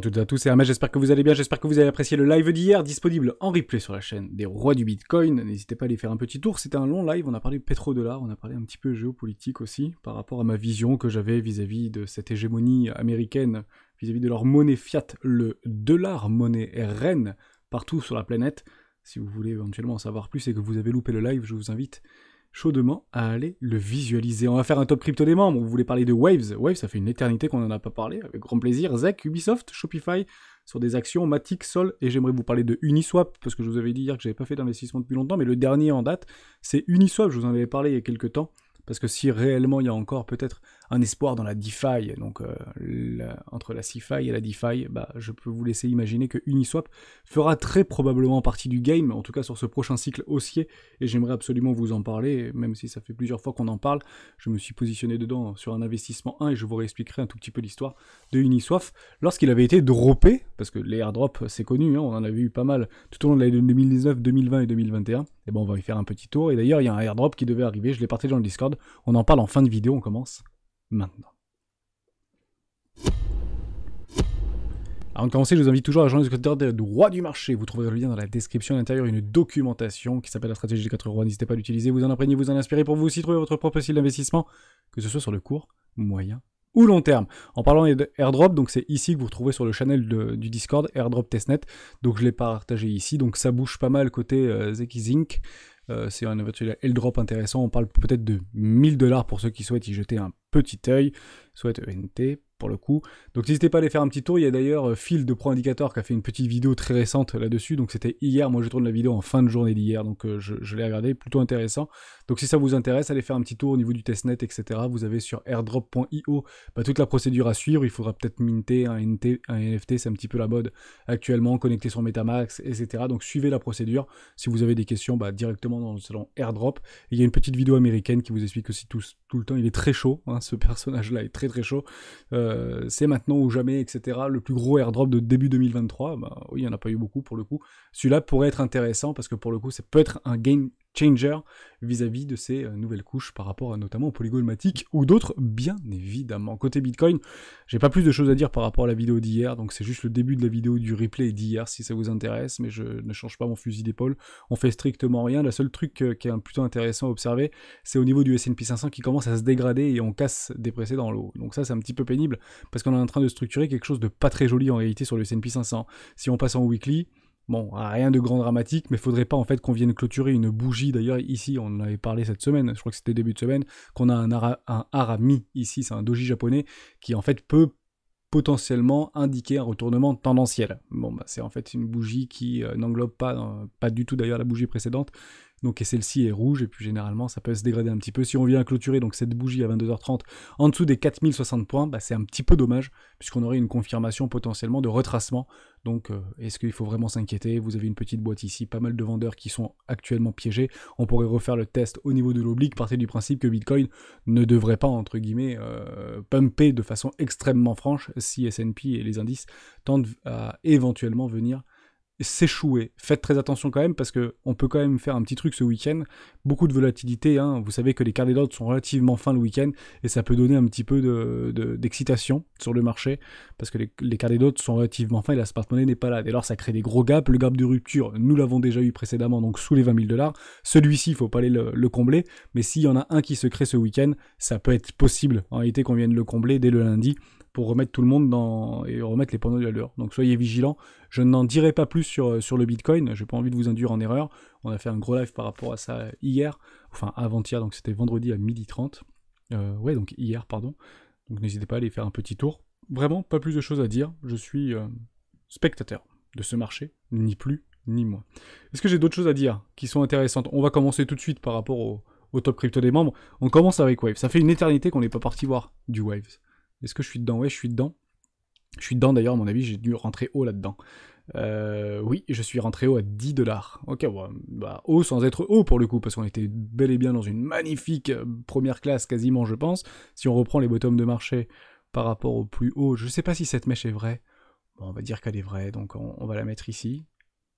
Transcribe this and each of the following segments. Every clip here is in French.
Bonjour à toutes et à tous, c'est Ahmed, j'espère que vous allez bien, j'espère que vous avez apprécié le live d'hier, disponible en replay sur la chaîne des rois du Bitcoin. N'hésitez pas à aller faire un petit tour, c'était un long live, on a parlé de pétrodollar, on a parlé un petit peu géopolitique aussi, par rapport à ma vision que j'avais vis-à-vis de cette hégémonie américaine, vis-à-vis de leur monnaie fiat, le dollar, monnaie reine, partout sur la planète. Si vous voulez éventuellement en savoir plus et que vous avez loupé le live, je vous invite chaudement à aller le visualiser. On va faire un top crypto des membres. Vous voulez parler de Waves Waves, ça fait une éternité qu'on n'en a pas parlé. Avec grand plaisir. ZEC, Ubisoft, Shopify sur des actions, Matic, Sol. Et j'aimerais vous parler de Uniswap parce que je vous avais dit hier que j'avais pas fait d'investissement depuis longtemps. Mais le dernier en date, c'est Uniswap. Je vous en avais parlé il y a quelques temps parce que si réellement il y a encore peut-être un espoir dans la DeFi. Donc euh, entre la CeFi et la DeFi, bah, je peux vous laisser imaginer que Uniswap fera très probablement partie du game, en tout cas sur ce prochain cycle haussier, et j'aimerais absolument vous en parler, même si ça fait plusieurs fois qu'on en parle, je me suis positionné dedans sur un investissement 1 et je vous réexpliquerai un tout petit peu l'histoire de Uniswap. Lorsqu'il avait été droppé, parce que les airdrops c'est connu, hein, on en avait eu pas mal tout au long de l'année 2019, 2020 et 2021, et ben on va y faire un petit tour, et d'ailleurs il y a un airdrop qui devait arriver, je l'ai partagé dans le Discord, on en parle en fin de vidéo, on commence maintenant. Avant de commencer, je vous invite toujours à rejoindre le secrétaire des droits du marché. Vous trouverez le lien dans la description à l'intérieur, une documentation qui s'appelle la stratégie des 4 rois. N'hésitez pas à l'utiliser, vous en imprégnez, vous en inspirez pour vous aussi trouver votre propre style d'investissement, que ce soit sur le court, moyen ou long terme. En parlant d'airdrop, donc c'est ici que vous retrouvez sur le channel du Discord, airdrop testnet. Donc je l'ai partagé ici, donc ça bouge pas mal côté euh, Zinc. Euh, c'est un airdrop intéressant, on parle peut-être de 1000 dollars pour ceux qui souhaitent y jeter un petit œil soit ENT pour le coup. Donc n'hésitez pas à aller faire un petit tour. Il y a d'ailleurs euh, Phil de Pro Indicator qui a fait une petite vidéo très récente euh, là-dessus. Donc c'était hier, moi je tourne la vidéo en fin de journée d'hier, donc euh, je, l'ai regardé, plutôt intéressant. Donc si ça vous intéresse, allez faire un petit tour au niveau du testnet, etc. Vous avez sur airdrop.io bah, toute la procédure à suivre. Il faudra peut-être minter un, NT, un NFT, c'est un petit peu la mode actuellement, connecter sur Metamax, etc. Donc suivez la procédure. Si vous avez des questions, bah, directement dans le salon airdrop. il y a une petite vidéo américaine qui vous explique aussi tout, tout le temps. Il est très chaud, hein. ce personnage-là est très très chaud. Euh, c'est maintenant ou jamais, etc. Le plus gros airdrop de début 2023. Bah, oui, il n'y en a pas eu beaucoup pour le coup. Celui-là pourrait être intéressant parce que pour le coup, ça peut être un gain changer vis-à-vis de ces euh, nouvelles couches par rapport notamment au polygonmatique ou d'autres, bien évidemment. Côté Bitcoin, j'ai pas plus de choses à dire par rapport à la vidéo d'hier, donc c'est juste le début de la vidéo du replay d'hier si ça vous intéresse, mais je ne change pas mon fusil d'épaule, on fait strictement rien. la seul truc euh, qui est plutôt intéressant à observer, c'est au niveau du S&P 500 qui commence à se dégrader et on casse des précédents l'eau Donc ça, c'est un petit peu pénible parce qu'on est en train de structurer quelque chose de pas très joli en réalité sur le S&P 500. Si on passe en weekly, Bon, ah, rien de grand dramatique, mais faudrait pas en fait qu'on vienne clôturer une bougie. D'ailleurs, ici, on en avait parlé cette semaine, je crois que c'était début de semaine, qu'on a un, un harami ici, c'est un doji japonais, qui en fait peut potentiellement indiquer un retournement tendanciel. Bon, bah, c'est en fait une bougie qui euh, n'englobe pas, euh, pas du tout d'ailleurs la bougie précédente, donc, et celle-ci est rouge, et puis généralement, ça peut se dégrader un petit peu. Si on vient clôturer donc cette bougie à 22h30 en dessous des 4060 points, bah, c'est un petit peu dommage, puisqu'on aurait une confirmation potentiellement de retracement. Donc, euh, est-ce qu'il faut vraiment s'inquiéter Vous avez une petite boîte ici, pas mal de vendeurs qui sont actuellement piégés. On pourrait refaire le test au niveau de l'oblique, partir du principe que Bitcoin ne devrait pas, entre guillemets, euh, pumper de façon extrêmement franche si S&P et les indices tendent à éventuellement venir s'échouer. Faites très attention quand même parce qu'on peut quand même faire un petit truc ce week-end. Beaucoup de volatilité. Hein. Vous savez que les cartes des sont relativement fins le week-end et ça peut donner un petit peu d'excitation sur le marché parce que les, quarts cartes sont relativement fins et la smart money n'est pas là. Dès lors, ça crée des gros gaps. Le gap de rupture, nous l'avons déjà eu précédemment, donc sous les 20 000 dollars. Celui-ci, il faut pas aller le, le combler. Mais s'il y en a un qui se crée ce week-end, ça peut être possible en réalité qu'on vienne le combler dès le lundi pour remettre tout le monde dans et remettre les pendules à l'heure. Donc soyez vigilants. Je n'en dirai pas plus euh, sur, le Bitcoin. J'ai pas envie de vous induire en erreur. On a fait un gros live par rapport à ça hier, enfin avant-hier, donc c'était vendredi à 12h30. Euh, ouais, donc hier, pardon. Donc n'hésitez pas à aller faire un petit tour. Vraiment, pas plus de choses à dire. Je suis euh, spectateur de ce marché, ni plus ni moins. Est-ce que j'ai d'autres choses à dire qui sont intéressantes On va commencer tout de suite par rapport au, top crypto des membres. On commence avec Wave. Ça fait une éternité qu'on n'est pas parti voir du Waves. Est-ce que je suis dedans Ouais, je suis dedans. Je suis dedans d'ailleurs, à mon avis, j'ai dû rentrer haut là-dedans. Euh, oui, je suis rentré haut à 10 dollars. Ok, bah, haut sans être haut pour le coup, parce qu'on était bel et bien dans une magnifique euh, première classe quasiment, je pense. Si on reprend les bottoms de marché par rapport au plus haut, je sais pas si cette mèche est vraie. Bon, on va dire qu'elle est vraie, donc on, va la mettre ici.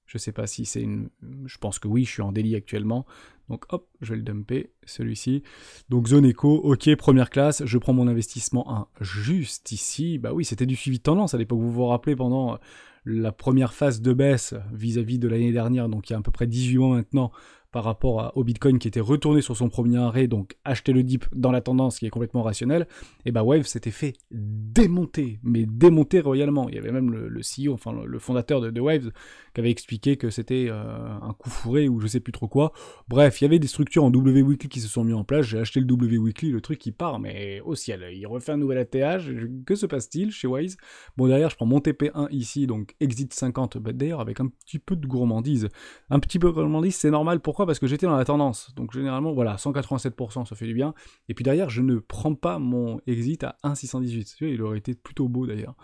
Je sais pas si c'est une. Je pense que oui, je suis en délit actuellement, donc hop, je vais le dumper, celui-ci. Donc zone éco, ok, première classe, je prends mon investissement 1 juste ici. Bah oui, c'était du suivi de tendance à l'époque, vous vous rappelez pendant euh, la première phase de baisse vis-à-vis -vis de l'année dernière, donc il y a à peu près 18 mois maintenant, par rapport à, au Bitcoin qui était retourné sur son premier arrêt, donc acheter le dip dans la tendance qui est complètement rationnelle, et eh bah ben, Wave s'était fait démonter, mais démonter royalement. Il y avait même le, CEO, enfin le, fondateur de, de Waves, qui avait expliqué que c'était euh, un coup fourré ou je sais plus trop quoi. Bref, il y avait des structures en W Weekly qui se sont mis en place, j'ai acheté le W Weekly, le truc qui part, mais au ciel, il refait un nouvel ATH, que se passe-t-il chez Waves Bon derrière, je prends mon TP1 ici, donc exit 50, bah, d'ailleurs avec un petit peu de gourmandise. Un petit peu de gourmandise, c'est normal, pourquoi parce que j'étais dans la tendance. Donc généralement, voilà, 187%, ça fait du bien. Et puis derrière, je ne prends pas mon exit à 1,618. Il aurait été plutôt beau d'ailleurs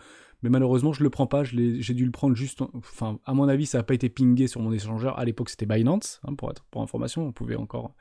mais malheureusement, je le prends pas. J'ai dû le prendre juste. enfin, à mon avis, ça n'a pas été pingé sur mon échangeur. À l'époque, c'était Binance, hein, pour, être, pour information. On pouvait encore.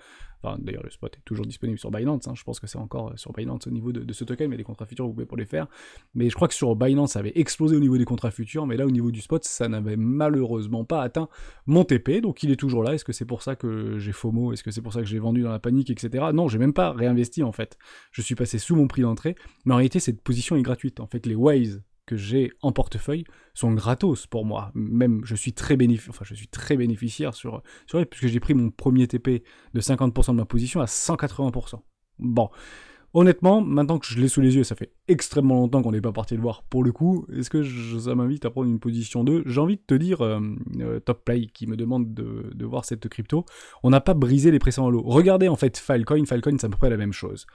Enfin, d'ailleurs, le spot est toujours disponible sur Binance. Hein. je pense que c'est encore euh, sur Binance au niveau de, ce token, mais les contrats futurs, vous pouvez pour les faire. Mais je crois que sur Binance, ça avait explosé au niveau des contrats futurs, mais là, au niveau du spot, ça n'avait malheureusement pas atteint mon TP. Donc, il est toujours là. Est-ce que c'est pour ça que j'ai FOMO Est-ce que c'est pour ça que j'ai vendu dans la panique, etc. Non, j'ai même pas réinvesti en fait. Je suis passé sous mon prix d'entrée, mais en réalité, cette position est gratuite. En fait, les Waze que j'ai en portefeuille sont gratos pour moi. Même, je suis très, enfin, je suis très bénéficiaire sur, sur puisque j'ai pris mon premier TP de 50% de ma position à 180%. Bon. Honnêtement, maintenant que je l'ai sous les yeux, ça fait extrêmement longtemps qu'on n'est pas parti le voir pour le coup. Est-ce que je, ça m'invite à prendre une position 2 J'ai envie de te dire, euh, euh, Top Play qui me demande de, voir cette crypto, on n'a pas brisé les précédents l'eau Regardez en fait Falcoin, Falcoin c'est à peu près la même chose.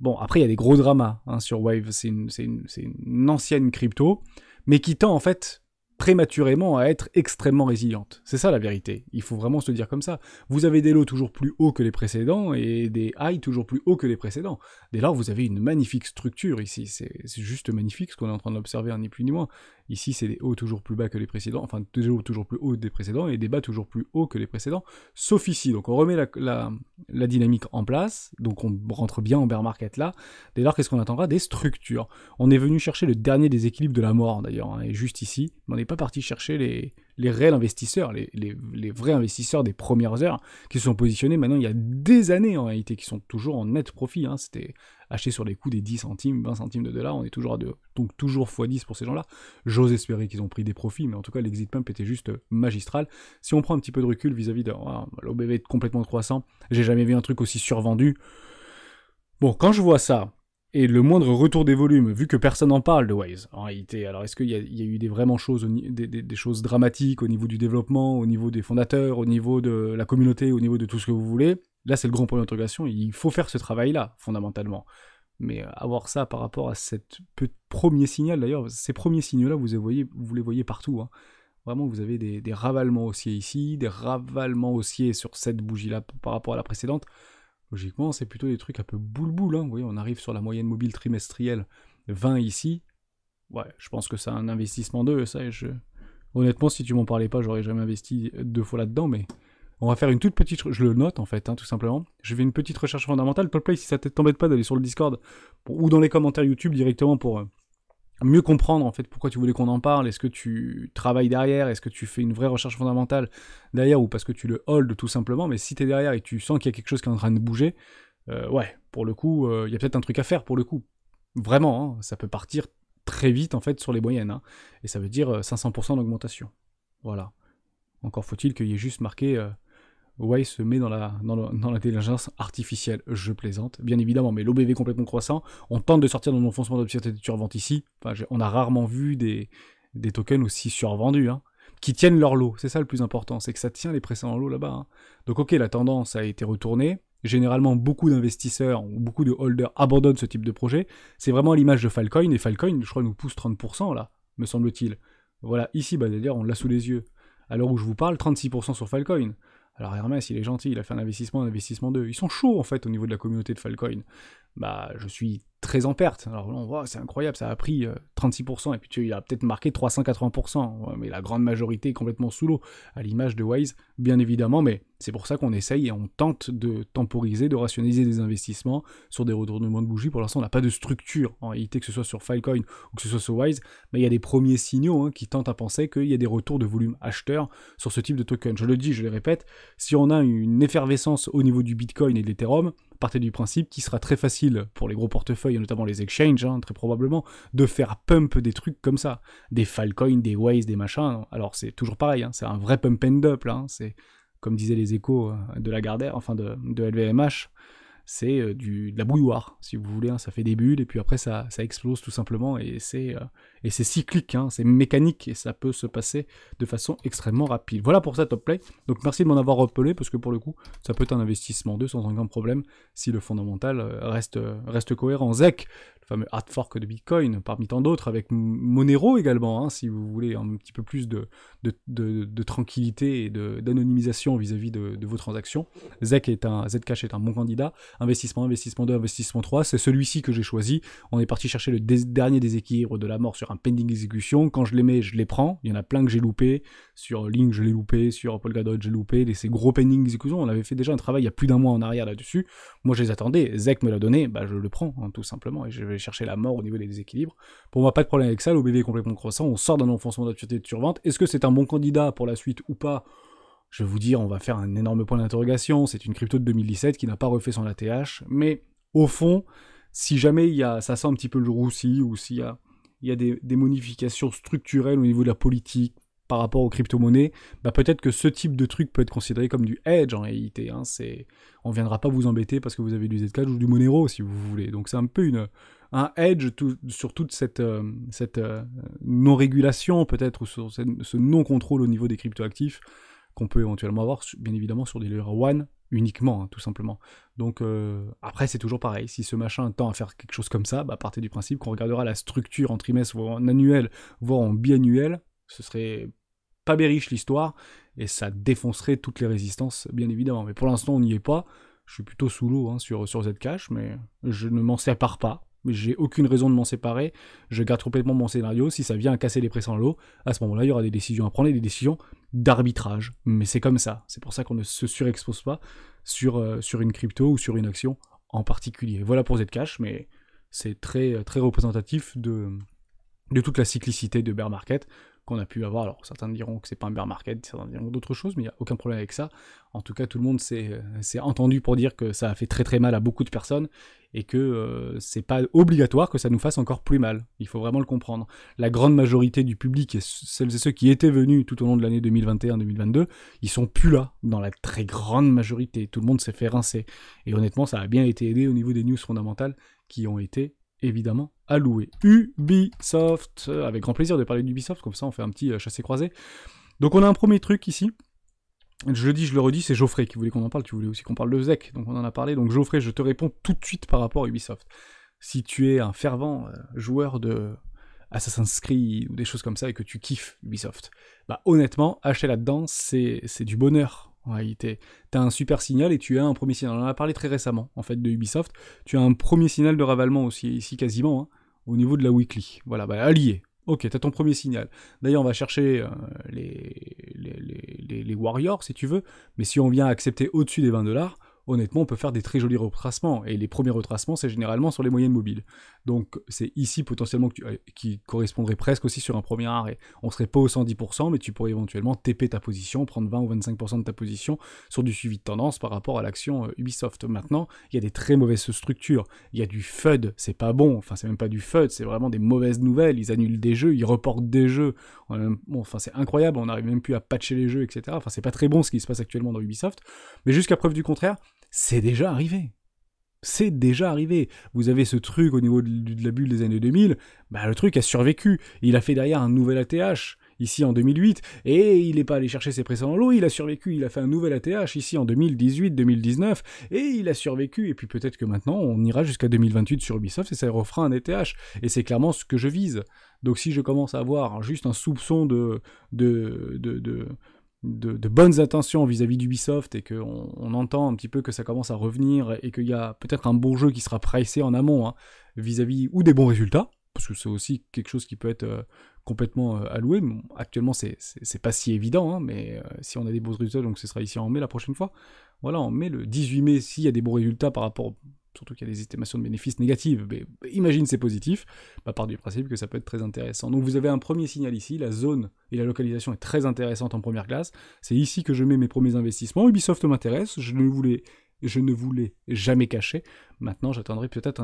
Bon, après, il y a des gros dramas hein, sur Wave, c'est une, ancienne crypto, mais qui tend en fait prématurément à être extrêmement résiliente. C'est ça la vérité. Il faut vraiment se dire comme ça. Vous avez des lots toujours plus hauts que les précédents et des highs toujours plus hauts que les précédents. Dès lors, vous avez une magnifique structure ici. C'est juste magnifique ce qu'on est en train d'observer, hein, ni plus ni moins. Ici, c'est des hauts toujours plus bas que les précédents, enfin toujours toujours plus hauts des précédents et des bas toujours plus hauts que les précédents, sauf ici. Donc on remet la, la, dynamique en place, donc on rentre bien en bear market là. Dès lors, qu'est-ce qu'on attendra Des structures. On est venu chercher le dernier des de la mort d'ailleurs, hein, et juste ici, on est pas parti chercher les, réels investisseurs, les, vrais investisseurs des premières heures qui se sont positionnés maintenant il y a des années en réalité, qui sont toujours en net profit. Hein. C'était acheté sur les coûts des 10 centimes, 20 centimes de dollars, on est toujours à deux, donc toujours x10 pour ces gens-là. J'ose espérer qu'ils ont pris des profits, mais en tout cas l'exit pump était juste magistral. Si on prend un petit peu de recul vis-à-vis de l'OBV ah, l'OBV complètement croissant, j'ai jamais vu un truc aussi survendu. Bon, quand je vois ça, et le moindre retour des volumes, vu que personne n'en parle de Waze en réalité. Alors est-ce qu'il y, a eu des vraiment choses, des, choses dramatiques au niveau du développement, au niveau des fondateurs, au niveau de la communauté, au niveau de tout ce que vous voulez Là, c'est le grand point d'interrogation. Il faut faire ce travail-là, fondamentalement. Mais avoir euh, ça par rapport à cette premier signal, d'ailleurs, ces premiers signaux-là, vous, vous, les voyez partout. Hein. Vraiment, vous avez des, des ravalements haussiers ici, des ravalements haussiers sur cette bougie-là par rapport à la précédente. Logiquement, c'est plutôt des trucs un peu boule-boule. Hein. Vous voyez, on arrive sur la moyenne mobile trimestrielle 20 ici. Ouais, je pense que c'est un investissement d'eux, ça. Honnêtement, si tu m'en parlais pas, j'aurais jamais investi deux fois là-dedans, mais on va faire une toute petite... Je le note, en fait, hein, tout simplement. Je fais une petite recherche fondamentale. Play, si ça t'embête pas d'aller sur le Discord ou dans les commentaires YouTube directement pour... Euh, mieux comprendre en fait pourquoi tu voulais qu'on en parle, est-ce que tu travailles derrière, est-ce que tu fais une vraie recherche fondamentale derrière ou parce que tu le hold tout simplement, mais si tu es derrière et tu sens qu'il y a quelque chose qui est en train de bouger, euh, ouais, pour le coup, euh, il y a peut-être un truc à faire pour le coup. Vraiment, hein, ça peut partir très vite en fait sur les moyennes, hein, et ça veut dire 500% euh, d'augmentation. Voilà. Encore faut-il qu'il y ait juste marqué Way se met dans la dans, l'intelligence artificielle. Je plaisante, bien évidemment, mais l'OBV complètement croissant, on tente de sortir de nos foncements d'obscurité survente ici. on a rarement vu des, tokens aussi survendus, hein, qui tiennent leur lot. C'est ça le plus important, c'est que ça tient les précédents lots là-bas. Hein. Donc ok, la tendance a été retournée. Généralement, beaucoup d'investisseurs ou beaucoup de holders abandonnent ce type de projet. C'est vraiment l'image de Falcoin, et Falcoin, je crois, nous pousse 30% là, me semble-t-il. Voilà, ici, bah, d'ailleurs, on l'a sous les yeux. À l'heure où je vous parle, 36% sur Falcoin. Alors Hermès, il est gentil, il a fait un investissement, un investissement 2. Ils sont chauds en fait au niveau de la communauté de Falcoin bah, je suis très en perte. Alors on voit, c'est incroyable, ça a pris 36%, euh, et puis tu vois, il a peut-être marqué 380%, mais la grande majorité est complètement sous l'eau, à l'image de Wise, bien évidemment, mais c'est pour ça qu'on essaye et on tente de temporiser, de rationaliser des investissements sur des retournements de bougie. Pour l'instant, on n'a pas de structure, en réalité, que ce soit sur Filecoin ou que ce soit sur Wise, mais il y a des premiers signaux hein, qui tentent à penser qu'il y a des retours de volume acheteur sur ce type de token. Je le dis, je le répète, si on a une effervescence au niveau du Bitcoin et de l'Ethereum, partez du principe qu'il sera très facile pour les gros portefeuilles, notamment les exchanges, hein, très probablement, de faire pump des trucs comme ça. Des falcoins, des Waze, des machins. Alors c'est toujours pareil, hein. c'est un vrai pump and up hein. c'est, comme disaient les échos euh, de la Gardère, enfin de, de LVMH, c'est euh, du, de la bouilloire, si vous voulez. ça fait des bulles et puis après ça, explose tout simplement et c'est... Euh, et c'est cyclique, hein, c'est mécanique et ça peut se passer de façon extrêmement rapide. Voilà pour ça Top Play. Donc merci de m'en avoir rappelé parce que pour le coup, ça peut être un investissement 2 sans aucun problème si le fondamental euh, reste, euh, reste cohérent. ZEC, le fameux hard fork de Bitcoin parmi tant d'autres, avec Monero également, hein, si vous voulez un petit peu plus de, de, de tranquillité et d'anonymisation vis-à-vis de, vos transactions. ZEC est un, Zcash est un bon candidat. Investissement investissement 2, investissement 3, c'est celui-ci que j'ai choisi. On est parti chercher le dernier déséquilibre de la mort sur un pending exécution. Quand je les mets, je les prends. Il y en a plein que j'ai loupé. Sur Link, je l'ai loupé. Sur Polkadot, j'ai loupé. Et ces gros pending exécution, on avait fait déjà un travail il y a plus d'un mois en arrière là-dessus. Moi, je les attendais. Zec me l'a donné. Bah, je le prends, hein, tout simplement. Et je vais chercher la mort au niveau des déséquilibres. Pour moi, pas de problème avec ça. L'OBV est complètement croissant. On sort d'un enfoncement d'actualité de survente. Est-ce que c'est un bon candidat pour la suite ou pas je vais vous dire, on va faire un énorme point d'interrogation. C'est une crypto de 2017 qui n'a pas refait son ATH. Mais au fond, si jamais il y a, ça sent un petit peu le roussi ou s'il y a il y a des, modifications structurelles au niveau de la politique par rapport aux crypto-monnaies, bah peut-être que ce type de truc peut être considéré comme du hedge en réalité. Hein. c'est, on ne viendra pas vous embêter parce que vous avez du Zcash ou du Monero si vous voulez. Donc c'est un peu une, un hedge sur toute cette, euh, cette euh, non-régulation peut-être ou sur ce, non-contrôle au niveau des crypto-actifs qu'on peut éventuellement avoir bien évidemment sur des layer 1 uniquement, hein, tout simplement. Donc euh, après, c'est toujours pareil. Si ce machin tend à faire quelque chose comme ça, bah, partez du principe qu'on regardera la structure en trimestre, voire en annuel, voire en biannuel. Ce serait pas bériche l'histoire, et ça défoncerait toutes les résistances, bien évidemment. Mais pour l'instant, on n'y est pas. Je suis plutôt sous l'eau hein, sur, sur Zcash, mais je ne m'en sépare pas. Mais j'ai aucune raison de m'en séparer, je garde complètement mon scénario, si ça vient à casser les pressants en l'eau, à ce moment-là, il y aura des décisions à prendre et des décisions d'arbitrage. Mais c'est comme ça, c'est pour ça qu'on ne se surexpose pas sur, euh, sur une crypto ou sur une action en particulier. Voilà pour Zcash, mais c'est très, euh, très représentatif de, de toute la cyclicité de bear market qu'on a pu avoir. Alors certains diront que c'est pas un bear market, certains diront d'autres choses, mais il n'y a aucun problème avec ça. En tout cas, tout le monde euh, s'est entendu pour dire que ça a fait très très mal à beaucoup de personnes et que euh, c'est pas obligatoire que ça nous fasse encore plus mal. Il faut vraiment le comprendre. La grande majorité du public et celles et ceux qui étaient venus tout au long de l'année 2021-2022, ils sont plus là dans la très grande majorité. Tout le monde s'est fait rincer. Et honnêtement, ça a bien été aidé au niveau des news fondamentales qui ont été évidemment à louer. Ubisoft, euh, avec grand plaisir de parler d'Ubisoft, comme ça on fait un petit euh, chassé-croisé. Donc on a un premier truc ici. Je le dis, je le redis, c'est Geoffrey qui voulait qu'on en parle, tu voulais aussi qu'on parle de Zek, donc on en a parlé. Donc Geoffrey, je te réponds tout de suite par rapport à Ubisoft. Si tu es un fervent euh, joueur de Assassin's Creed ou des choses comme ça et que tu kiffes Ubisoft, bah honnêtement, acheter là-dedans, c'est du bonheur en tu as un super signal et tu as un premier signal. On en a parlé très récemment, en fait, de Ubisoft. Tu as un premier signal de ravalement aussi, ici quasiment, hein, au niveau de la weekly. Voilà, bah, allié. Ok, as ton premier signal. D'ailleurs, on va chercher euh, les, les, les, les, Warriors, si tu veux. Mais si on vient accepter au-dessus des 20 dollars, honnêtement, on peut faire des très jolis retracements. Et les premiers retracements, c'est généralement sur les moyennes mobiles. Donc c'est ici potentiellement euh, qui correspondrait presque aussi sur un premier arrêt. On serait pas au 110%, mais tu pourrais éventuellement TP ta position, prendre 20 ou 25% de ta position sur du suivi de tendance par rapport à l'action euh, Ubisoft. Maintenant, il y a des très mauvaises structures. Il y a du FUD, c'est pas bon. Enfin, c'est même pas du FUD, c'est vraiment des mauvaises nouvelles. Ils annulent des jeux, ils reportent des jeux. enfin, c'est incroyable, on n'arrive même plus à patcher les jeux, etc. Enfin, c'est pas très bon ce qui se passe actuellement dans Ubisoft. Mais jusqu'à preuve du contraire, c'est déjà arrivé. C'est déjà arrivé. Vous avez ce truc au niveau de, la bulle des années 2000, bah, le truc a survécu. Il a fait derrière un nouvel ATH ici en 2008, et il n'est pas allé chercher ses précédents lots, il a survécu, il a fait un nouvel ATH ici en 2018-2019, et il a survécu, et puis peut-être que maintenant on ira jusqu'à 2028 sur Ubisoft et ça refera un ATH, et c'est clairement ce que je vise. Donc si je commence à avoir juste un soupçon de, de, de, de, bonnes attentions vis-à-vis d'Ubisoft et qu'on on entend un petit peu que ça commence à revenir et qu'il y a peut-être un bon jeu qui sera pricé en amont hein, vis-à-vis ou des bons résultats, parce que c'est aussi quelque chose qui peut être euh, complètement euh, alloué. actuellement, c'est, c'est, pas si évident, hein, mais euh, si on a des bons résultats, donc ce sera ici en mai la prochaine fois. Voilà, en mai, le 18 mai, s'il y a des bons résultats par rapport surtout qu'il y a des estimations de bénéfices négatives, mais imagine c'est positif, bah, Par part du principe que ça peut être très intéressant. Donc vous avez un premier signal ici, la zone et la localisation est très intéressante en première classe, c'est ici que je mets mes premiers investissements, Ubisoft m'intéresse, je ne voulais je ne voulais jamais cacher. maintenant j'attendrai peut-être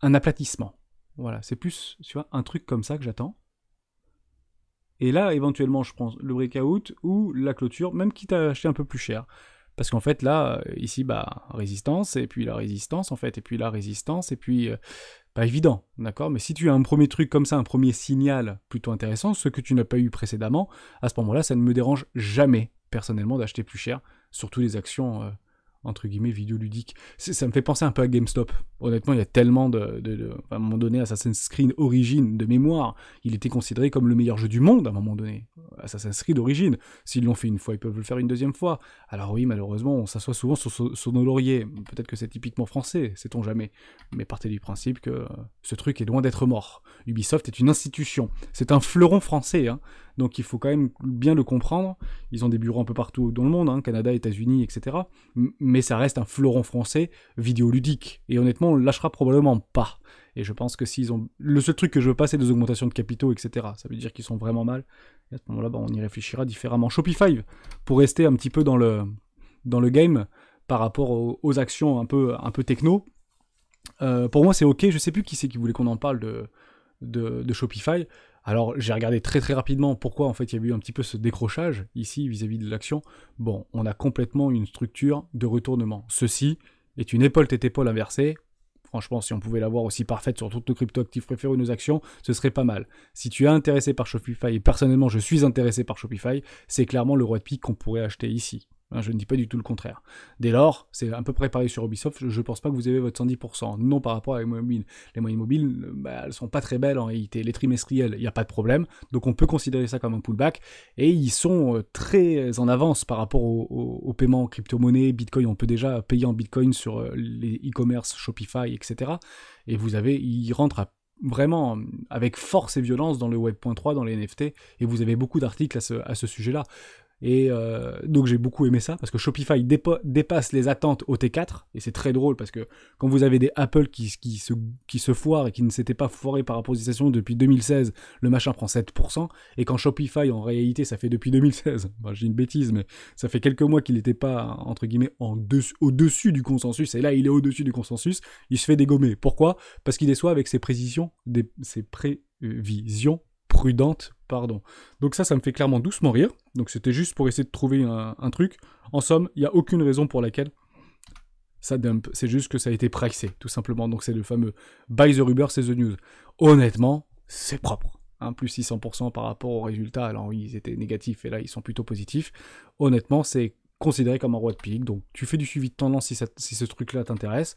un, aplatissement. Voilà, c'est plus, tu un truc comme ça que j'attends. Et là, éventuellement, je prends le breakout ou la clôture, même quitte à acheter un peu plus cher. Parce qu'en fait, là, euh, ici, bah, résistance, et puis la résistance, en fait, et puis la résistance, et puis... Euh, pas évident, d'accord Mais si tu as un premier truc comme ça, un premier signal plutôt intéressant, ce que tu n'as pas eu précédemment, à ce moment-là, ça ne me dérange jamais, personnellement, d'acheter plus cher, surtout les actions, euh, entre guillemets, vidéoludiques. Ça me fait penser un peu à GameStop, Honnêtement, il y a tellement de, À un moment donné, Assassin's Creed origine de mémoire, il était considéré comme le meilleur jeu du monde à un moment donné. Assassin's Creed origine s'ils l'ont fait une fois, ils peuvent le faire une deuxième fois. Alors oui, malheureusement, on s'assoit souvent sur, nos lauriers. Peut-être que c'est typiquement français, sait-on jamais. Mais partez du principe que euh, ce truc est loin d'être mort. Ubisoft est une institution. C'est un fleuron français, hein. Donc il faut quand même bien le comprendre. Ils ont des bureaux un peu partout dans le monde, hein, Canada, États-Unis, etc. Mais ça reste un fleuron français vidéoludique. Et honnêtement, lâchera probablement pas. Et je pense que s'ils ont. Le seul truc que je veux pas, c'est des augmentations de capitaux, etc. Ça veut dire qu'ils sont vraiment mal. à ce moment-là, bah, on y réfléchira différemment. Shopify, pour rester un petit peu dans le, dans le game par rapport aux, actions un peu, un peu techno, euh, pour moi, c'est OK. Je sais plus qui c'est qui voulait qu'on en parle de, de, Shopify. Alors, j'ai regardé très très rapidement pourquoi en fait il y a eu un petit peu ce décrochage ici vis à -vis de l'action. Bon, on a complètement une structure de retournement. Ceci est une épaule tête épaule inversée Franchement, si on pouvait l'avoir aussi parfaite sur toutes nos cryptoactifs préférés ou nos actions, ce serait pas mal. Si tu es intéressé par Shopify, et personnellement je suis intéressé par Shopify, c'est clairement le roi de pique qu'on pourrait acheter ici. Hein, je ne dis pas du tout le contraire. Dès lors, c'est un peu préparé sur Ubisoft, je ne pense pas que vous avez votre 110%, non par rapport à les mobiles. Les moyennes mobiles, euh, bah, elles sont pas très belles en réalité. Les trimestriels, il n'y a pas de problème, donc on peut considérer ça comme un pullback, et ils sont euh, très en avance par rapport aux paiements paiement en crypto-monnaie, Bitcoin, on peut déjà payer en Bitcoin sur euh, les e-commerce, Shopify, etc. Et vous avez, ils rentrent vraiment avec force et violence dans le Web.3, dans les NFT, et vous avez beaucoup d'articles à ce sujet-là. Et euh, donc j'ai beaucoup aimé ça parce que Shopify dépasse les attentes au T4 et c'est très drôle parce que quand vous avez des Apple qui, se, foirent et qui ne s'étaient pas foirés par opposition depuis 2016, le machin prend 7% et quand Shopify en réalité ça fait depuis 2016, bah, j'ai une bêtise mais ça fait quelques mois qu'il n'était pas entre guillemets au-dessus du consensus et là il est au-dessus du consensus, il se fait dégommer. Pourquoi Parce qu'il déçoit avec ses précisions, ses prévisions prudente, pardon. Donc ça, ça me fait clairement doucement rire. Donc c'était juste pour essayer de trouver un, truc. En somme, il n'y a aucune raison pour laquelle ça dump. C'est juste que ça a été praxé, tout simplement. Donc c'est le fameux Buy the Rubber, c'est the news. Honnêtement, c'est propre. Hein, plus 600% par rapport au résultat Alors oui, ils étaient négatifs et là, ils sont plutôt positifs. Honnêtement, c'est considéré comme un roi de pique. Donc tu fais du suivi de tendance si ce truc-là t'intéresse.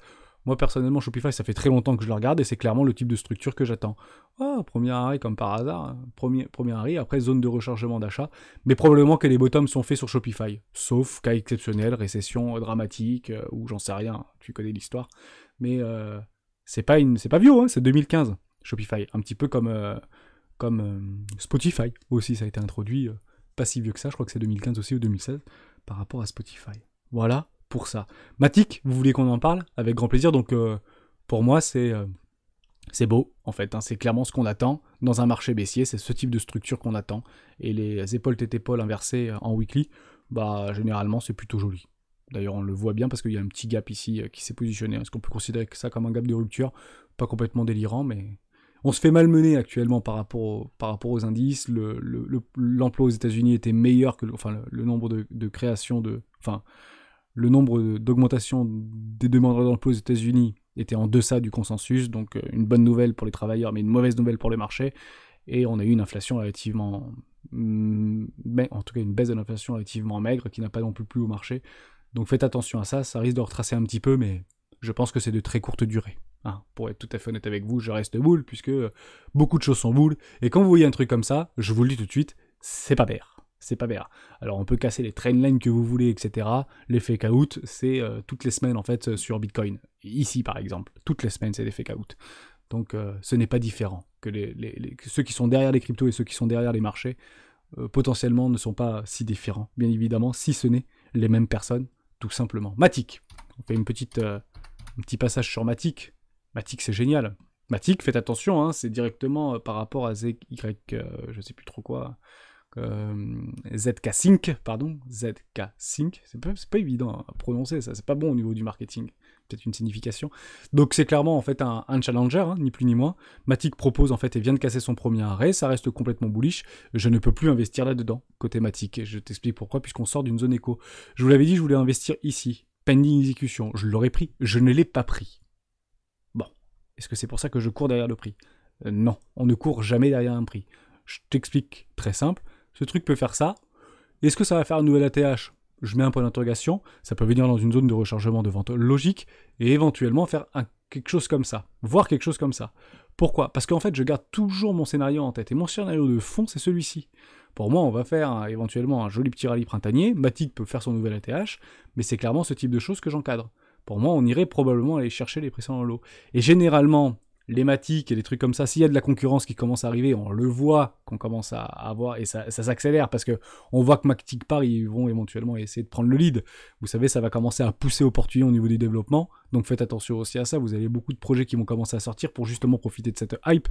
Moi, personnellement, Shopify, ça fait très longtemps que je le regarde et c'est clairement le type de structure que j'attends. Oh, premier arrêt comme par hasard, hein. premier, premier arrêt, après zone de rechargement d'achat. Mais probablement que les bottoms sont faits sur Shopify, sauf cas exceptionnel, récession dramatique euh, ou j'en sais rien, tu connais l'histoire. Mais euh, c'est pas, une, pas vieux, hein, c'est 2015, Shopify. Un petit peu comme, euh, comme Spotify aussi, ça a été introduit pas si vieux que ça, je crois que c'est 2015 aussi ou 2016 par rapport à Spotify. Voilà pour ça. Matic, vous voulez qu'on en parle Avec grand plaisir. Donc, euh, pour moi, c'est euh, c'est beau, en fait. Hein. c'est clairement ce qu'on attend dans un marché baissier. C'est ce type de structure qu'on attend. Et les épaules tête épaules inversées euh, en weekly, bah, généralement, c'est plutôt joli. D'ailleurs, on le voit bien parce qu'il y a un petit gap ici qui s'est positionné. Est-ce qu'on peut considérer ça comme un gap de rupture Pas complètement délirant, mais on se fait malmener actuellement par rapport, par rapport aux indices. L'emploi aux États-Unis était meilleur que le, enfin, le, nombre de, de créations de. Enfin, le nombre d'augmentation des demandeurs d'emploi aux États-Unis était en deçà du consensus, donc euh, une bonne nouvelle pour les travailleurs, mais une mauvaise nouvelle pour le marché, Et on a eu une inflation relativement. Mm, en tout cas, une baisse de l'inflation relativement maigre qui n'a pas non plus plu au marché. Donc faites attention à ça, ça risque de retracer un petit peu, mais je pense que c'est de très courte durée. Hein. pour être tout à fait honnête avec vous, je reste boule, puisque euh, beaucoup de choses sont boules. Et quand vous voyez un truc comme ça, je vous le dis tout de suite, c'est pas père c'est pas vert. Alors on peut casser les lines que vous voulez, etc. L'effet fake out, c'est euh, toutes les semaines en fait euh, sur Bitcoin. Ici par exemple, toutes les semaines c'est des fake out. Donc euh, ce n'est pas différent que, ceux qui sont derrière les cryptos et ceux qui sont derrière les marchés potentiellement ne sont pas si différents, bien évidemment, si ce n'est les mêmes personnes, tout simplement. Matic, on fait une petite, un petit passage sur Matic. Matic c'est génial. Matic, faites attention, hein, c'est directement par rapport à ZY, je ne sais plus trop quoi euh, ZK Sync, pardon, ZK Sync, c'est pas, pas évident à prononcer ça, c'est pas bon au niveau du marketing, peut-être une signification. Donc c'est clairement en fait un, challenger, hein, ni plus ni moins. Matic propose en fait et vient de casser son premier arrêt, ça reste complètement bullish, je ne peux plus investir là-dedans, côté Matic, et je t'explique pourquoi, puisqu'on sort d'une zone écho. Je vous l'avais dit, je voulais investir ici, pending exécution, je l'aurais pris, je ne l'ai pas pris. Bon, est-ce que c'est pour ça que je cours derrière le prix euh, Non, on ne court jamais derrière un prix. Je t'explique très simple, ce truc peut faire ça. Est-ce que ça va faire un nouvel ATH Je mets un point d'interrogation. Ça peut venir dans une zone de rechargement de vente logique et éventuellement faire quelque chose comme ça, voir quelque chose comme ça. Pourquoi Parce qu'en fait, je garde toujours mon scénario en tête. Et mon scénario de fond, c'est celui-ci. Pour moi, on va faire éventuellement un joli petit rallye printanier. Matic peut faire son nouvel ATH, mais c'est clairement ce type de choses que j'encadre. Pour moi, on irait probablement aller chercher les précédents l'eau. Et généralement, l'ématique et les trucs comme ça, s'il y a de la concurrence qui commence à arriver, on le voit qu'on commence à avoir et ça, s'accélère parce que on voit que Matic part, ils vont éventuellement essayer de prendre le lead. Vous savez, ça va commencer à pousser au portugais au niveau du développement. Donc faites attention aussi à ça. Vous avez beaucoup de projets qui vont commencer à sortir pour justement profiter de cette hype.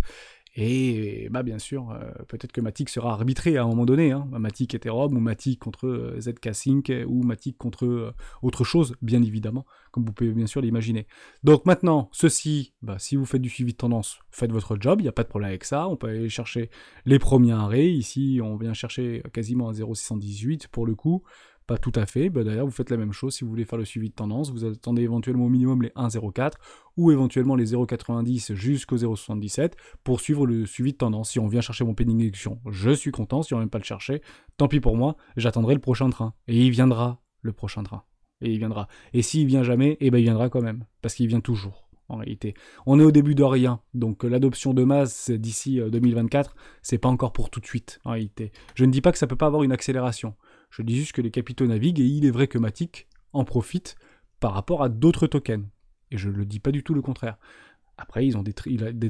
Et bah bien sûr, euh, peut-être que Matic sera arbitré à un moment donné. Hein. Matic ethereum ou Matic contre euh, ZK Sync ou Matic contre euh, autre chose, bien évidemment, comme vous pouvez bien sûr l'imaginer. Donc maintenant, ceci, bah, si vous faites du suivi tendance, faites votre job, il n'y a pas de problème avec ça. On peut aller chercher les premiers arrêts. Ici, on vient chercher quasiment à 0,618 pour le coup. Pas tout à fait. Bah, d'ailleurs, vous faites la même chose si vous voulez faire le suivi de tendance. Vous attendez éventuellement au minimum les 1,04 ou éventuellement les 0,90 jusqu'au 0,77 pour suivre le suivi de tendance. Si on vient chercher mon pending exécution, je suis content. Si on ne vient pas le chercher, tant pis pour moi. J'attendrai le prochain train. Et il viendra, le prochain train et il viendra. Et s'il vient jamais, eh ben il viendra quand même, parce qu'il vient toujours en réalité. On est au début de rien, donc euh, l'adoption de masse d'ici 2024, euh, c'est pas encore pour tout de suite, en réalité. Je ne dis pas que ça peut pas avoir une accélération. Je dis juste que les capitaux naviguent et il est vrai que Matic en profite par rapport à d'autres tokens. Et je ne dis pas du tout le contraire. Après, ils ont des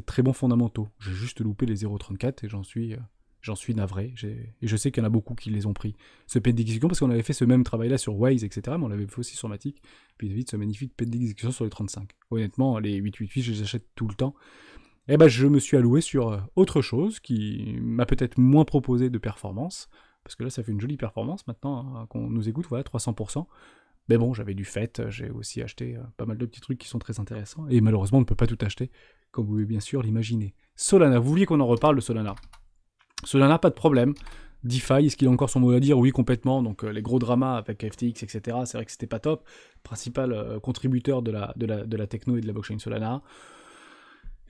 très bons fondamentaux. J'ai juste loupé les 0,34 et j'en suis euh, J'en suis navré. Et je sais qu'il y en a beaucoup qui les ont pris. Ce pen d'exécution, parce qu'on avait fait ce même travail-là sur Waze, etc. Mais on l'avait fait aussi sur Matic. Puis vite, ce magnifique pen d'exécution sur les 35. Honnêtement, les 888, je les achète tout le temps. Et eh ben, je me suis alloué sur euh, autre chose qui m'a peut-être moins proposé de performance. Parce que là, ça fait une jolie performance maintenant hein, qu'on nous écoute, voilà, 300%. Mais bon, j'avais du fait, euh, j'ai aussi acheté euh, pas mal de petits trucs qui sont très intéressants. Et malheureusement, on ne peut pas tout acheter, comme vous pouvez bien sûr l'imaginer. Solana, vous vouliez qu'on en reparle de Solana Solana n'a pas de problème. DeFi, est-ce qu'il a encore son mot à dire Oui, complètement. Donc euh, les gros dramas avec FTX, etc., c'est vrai que c'était pas top. Principal euh, contributeur de la, de, la, de la, techno et de la blockchain Solana.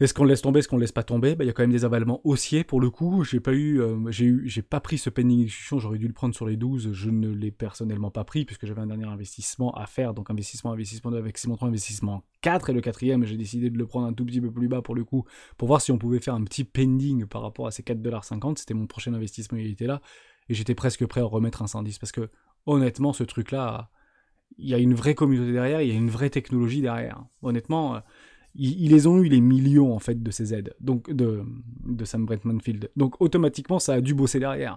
Est-ce qu'on laisse tomber, est-ce qu'on laisse pas tomber bah, Il y a quand même des avalements haussiers pour le coup. J'ai pas eu, euh, j'ai eu, j'ai pas pris ce pending execution. J'aurais dû le prendre sur les 12. Je ne l'ai personnellement pas pris puisque j'avais un dernier investissement à faire. Donc investissement, investissement 2, investissement 3, investissement 4. Et le quatrième, j'ai décidé de le prendre un tout petit peu plus bas pour le coup pour voir si on pouvait faire un petit pending par rapport à ces 4,50$. C'était mon prochain investissement, il était là. Et j'étais presque prêt à remettre un 110 parce que honnêtement, ce truc-là, il y a une vraie communauté derrière, il y a une vraie technologie derrière. Honnêtement. Euh, ils, les ont eu les millions en fait de ces aides, donc de, de Sam Brentmanfield. Donc automatiquement, ça a dû bosser derrière.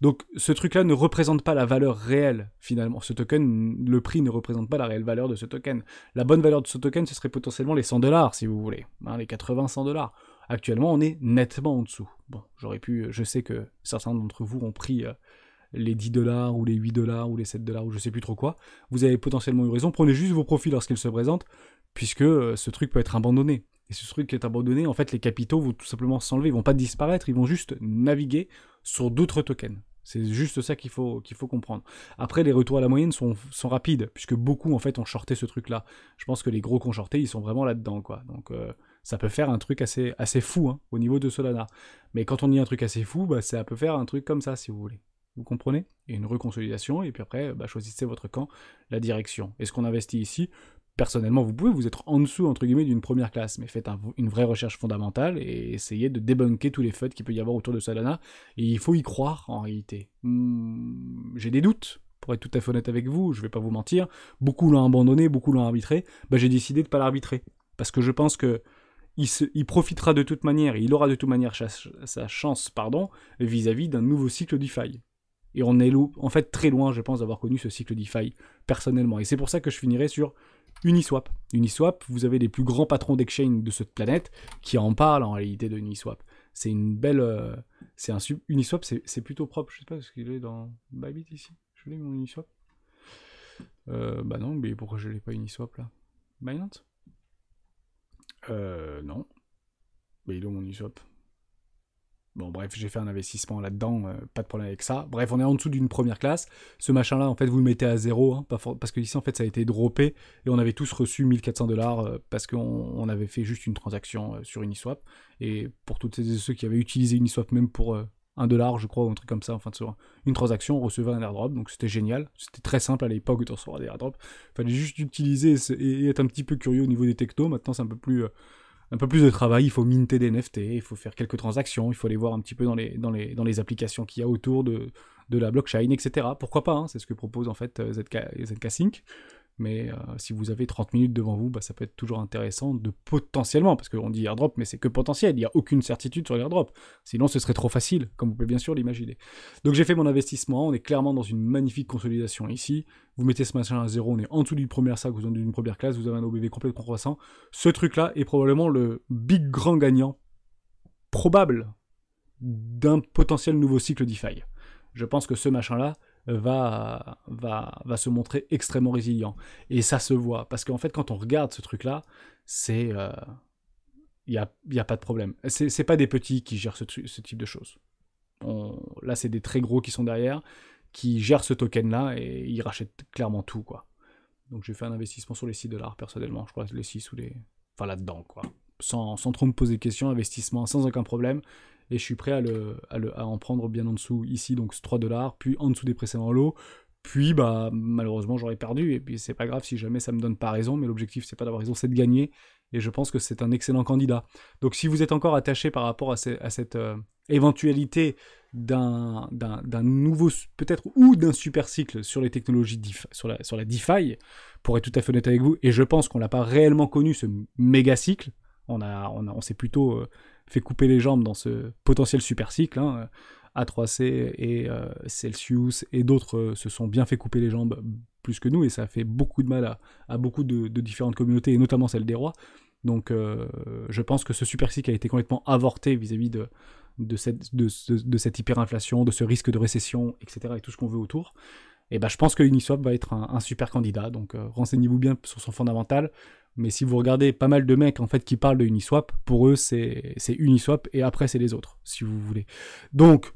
Donc ce truc-là ne représente pas la valeur réelle finalement. Ce token, le prix ne représente pas la réelle valeur de ce token. La bonne valeur de ce token, ce serait potentiellement les 100 dollars si vous voulez, hein, les 80-100 dollars. Actuellement, on est nettement en dessous. Bon, j'aurais pu, je sais que certains d'entre vous ont pris euh, les 10 dollars ou les 8 dollars ou les 7 dollars ou je sais plus trop quoi. Vous avez potentiellement eu raison. Prenez juste vos profits lorsqu'ils se présentent puisque euh, ce truc peut être abandonné. Et ce truc qui est abandonné, en fait, les capitaux vont tout simplement s'enlever, ils vont pas disparaître, ils vont juste naviguer sur d'autres tokens. C'est juste ça qu'il faut, faut comprendre. Après, les retours à la moyenne sont, rapides, puisque beaucoup, en fait, ont shorté ce truc-là. Je pense que les gros qui ont shorté, ils sont vraiment là-dedans, quoi. Donc, euh, ça peut faire un truc assez, assez fou, hein, au niveau de Solana. Mais quand on dit un truc assez fou, bah, ça peut faire un truc comme ça, si vous voulez. Vous comprenez Et une reconsolidation, et puis après, bah, choisissez votre camp, la direction. Est-ce qu'on investit ici personnellement, vous pouvez vous être en dessous, entre guillemets, d'une première classe, mais faites une vraie recherche fondamentale et essayez de débunker tous les feux qu'il peut y avoir autour de Salana, Et il faut y croire, en réalité. Hmm, j'ai des doutes, pour être tout à fait honnête avec vous, je vais pas vous mentir. Beaucoup l'ont abandonné, beaucoup l'ont arbitré. ben j'ai décidé de ne pas l'arbitrer. Parce que je pense que il, profitera de toute manière, il aura de toute manière sa, chance, pardon, vis-à-vis d'un nouveau cycle DeFi. Et on est en fait très loin, je pense, d'avoir connu ce cycle DeFi personnellement. Et c'est pour ça que je finirai sur Uniswap. Uniswap, vous avez les plus grands patrons d'exchange de cette planète qui en parlent en réalité de Uniswap. C'est une belle. Euh, c'est un sub. Uniswap, c'est plutôt propre. Je sais pas ce qu'il est dans Bybit ici. Je l'ai mon Uniswap. Euh, bah non, mais pourquoi je l'ai pas Uniswap là Binance euh, Non. Mais il est où mon Uniswap Bon, bref, j'ai fait un investissement là-dedans, euh, pas de problème avec ça. Bref, on est en dessous d'une première classe. Ce machin-là, en fait, vous le mettez à zéro, hein, parce que ici, en fait, ça a été droppé et on avait tous reçu 1400 dollars euh, parce qu'on avait fait juste une transaction euh, sur Uniswap. Et pour toutes ces et ceux qui avaient utilisé Uniswap, même pour 1 dollar, je crois, ou un truc comme ça, enfin, une transaction, on recevait un airdrop. Donc, c'était génial. C'était très simple à l'époque de recevoir des airdrops. Fallait juste utiliser et être un petit peu curieux au niveau des technos. Maintenant, c'est un peu plus un peu plus de travail, il faut minter des NFT, il faut faire quelques transactions, il faut aller voir un petit peu dans les, dans dans les applications qu'il y a autour de, de la blockchain, etc. Pourquoi pas, hein, c'est ce que propose en fait euh, ZK, ZK Sync mais euh, si vous avez 30 minutes devant vous, bah, ça peut être toujours intéressant de potentiellement, parce qu'on dit airdrop, mais c'est que potentiel, il n'y a aucune certitude sur l'airdrop. Sinon, ce serait trop facile, comme vous pouvez bien sûr l'imaginer. Donc j'ai fait mon investissement, on est clairement dans une magnifique consolidation ici. Vous mettez ce machin à zéro, on est en dessous du première sac, vous en d'une première classe, vous avez un OBV complètement croissant. Ce truc-là est probablement le big grand gagnant probable d'un potentiel nouveau cycle DeFi. Je pense que ce machin-là, va, va, va se montrer extrêmement résilient. Et ça se voit, parce qu'en fait, quand on regarde ce truc-là, c'est... Euh, il n'y a, y a, pas de problème. Ce C'est pas des petits qui gèrent ce, type de choses. là, c'est des très gros qui sont derrière, qui gèrent ce token-là, et ils rachètent clairement tout, quoi. Donc j'ai fait un investissement sur les 6 dollars, personnellement, je crois, que les 6 ou les... Enfin, là-dedans, quoi. Sans, sans trop me poser de questions, investissement sans aucun problème et je suis prêt à, le, à, en prendre bien en dessous ici, donc 3 dollars, puis en dessous des précédents lots, puis bah malheureusement j'aurais perdu et puis c'est pas grave si jamais ça me donne pas raison mais l'objectif c'est pas d'avoir raison c'est de gagner et je pense que c'est un excellent candidat donc si vous êtes encore attaché par rapport à, cette euh, éventualité d'un nouveau peut-être ou d'un super cycle sur les technologies sur la sur la DeFi pour être tout à fait honnête avec vous et je pense qu'on n'a pas réellement connu ce méga cycle on a on, a, on s'est plutôt euh, fait couper les jambes dans ce potentiel super cycle. Hein, euh, A3C et euh, Celsius et d'autres euh, se sont bien fait couper les jambes plus que nous et ça a fait beaucoup de mal à, beaucoup de, différentes communautés et notamment celle des rois. Donc je pense que ce super cycle a été complètement avorté vis-à-vis de, cette, de, cette hyperinflation, de ce risque de récession, etc. et tout ce qu'on veut autour. Et ben, je pense que Uniswap va être un super candidat. Donc renseignez-vous bien sur son fondamental. Mais si vous regardez pas mal de mecs en fait qui parlent de Uniswap, pour eux c'est Uniswap et après c'est les autres, si vous voulez. Donc,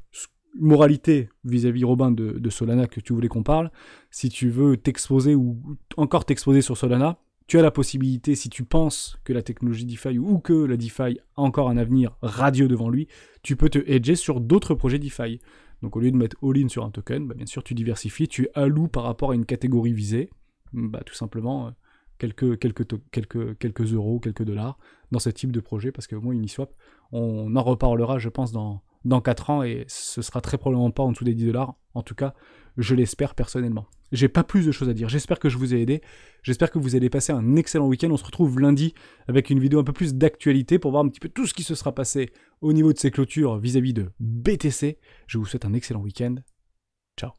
moralité vis-à-vis Robin de, Solana que tu voulais qu'on parle, si tu veux t'exposer ou encore t'exposer sur Solana, tu as la possibilité, si tu penses que la technologie DeFi ou que la DeFi a encore un avenir radieux devant lui, tu peux te hedger sur d'autres projets DeFi. Donc au lieu de mettre all-in sur un token, bah, bien sûr tu diversifies, tu alloues par rapport à une catégorie visée, bah, tout simplement euh, quelques, quelques, quelques, euros, quelques dollars dans ce type de projet, parce que moins Uniswap, on en reparlera, je pense, dans, dans 4 ans, et ce sera très probablement pas en dessous des 10 dollars, en tout cas, je l'espère personnellement. J'ai pas plus de choses à dire, j'espère que je vous ai aidé, j'espère que vous allez passer un excellent week-end, on se retrouve lundi avec une vidéo un peu plus d'actualité pour voir un petit peu tout ce qui se sera passé au niveau de ces clôtures vis à -vis de BTC. Je vous souhaite un excellent week-end, ciao.